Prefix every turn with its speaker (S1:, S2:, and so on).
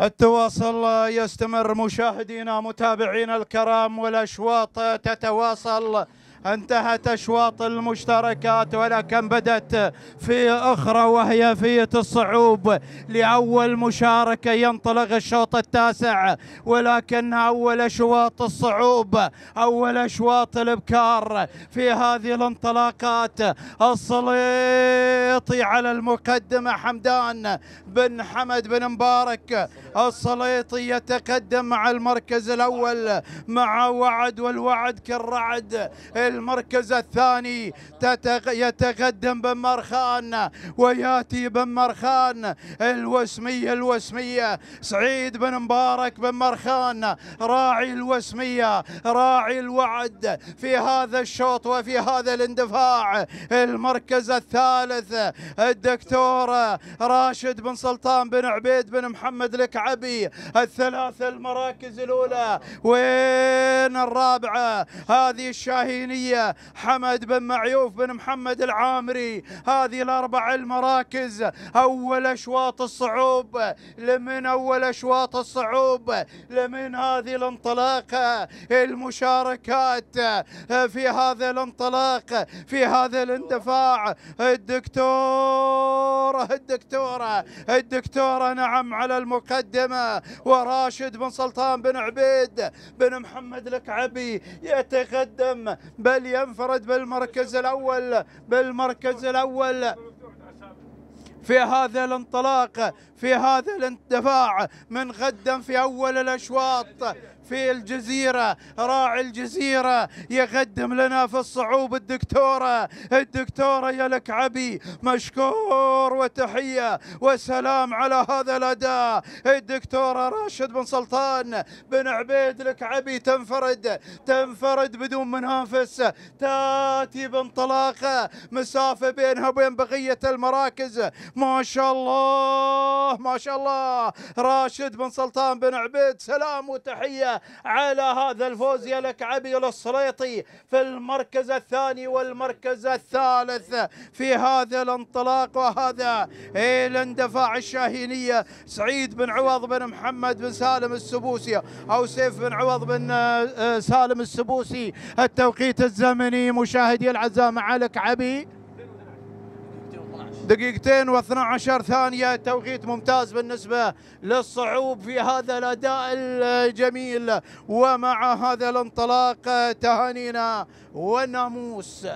S1: التواصل يستمر مشاهدينا متابعينا الكرام والاشواط تتواصل انتهت أشواط المشتركات ولكن بدت في أخرى وهي فية الصعوب لأول مشاركة ينطلق الشوط التاسع ولكن أول أشواط الصعوب أول أشواط الإبكار في هذه الانطلاقات السليطي على المقدمة حمدان بن حمد بن مبارك السليطي يتقدم مع المركز الأول مع وعد والوعد كالرعد المركز الثاني يتقدم بن مرخان وياتي بن مرخان الوسمية الوسمية سعيد بن مبارك بن مرخان راعي الوسمية راعي الوعد في هذا الشوط وفي هذا الاندفاع المركز الثالث الدكتور راشد بن سلطان بن عبيد بن محمد الكعبي الثلاثة المراكز الأولى وين الرابعة هذه الشاهينية العلية حمد بن معيوف بن محمد العامري هذه الأربع المراكز أول أشواط الصعوب لمن أول أشواط الصعوب لمن هذه الانطلاقة المشاركات في هذا الانطلاق في هذا الاندفاع الدكتورة الدكتورة الدكتورة نعم على المقدمة وراشد بن سلطان بن عبيد بن محمد الكعبي يتقدم بل بل ينفرد بالمركز الأول بالمركز الأول في هذا الانطلاق في هذا الاندفاع من غدا في أول الأشواط في الجزيرة راعي الجزيرة يقدم لنا في الصعوب الدكتورة الدكتورة يا لك عبي مشكور وتحية وسلام على هذا الأداء الدكتورة راشد بن سلطان بن عبيد لك عبي تنفرد تنفرد بدون منافس تاتي بانطلاقة مسافة بينها وبين بقية المراكز ما شاء الله ما شاء الله راشد بن سلطان بن عبيد سلام وتحية على هذا الفوز يا لك عبي السليطي في المركز الثاني والمركز الثالث في هذا الانطلاق وهذا الاندفاع الشاهينية سعيد بن عوض بن محمد بن سالم السبوسي أو سيف بن عوض بن آه، آه، سالم السبوسي التوقيت الزمني مشاهدي العزاء مع عبي دقيقتين و12 ثانية توقيت ممتاز بالنسبة للصعوب في هذا الأداء الجميل ومع هذا الانطلاق تهانينا والناموس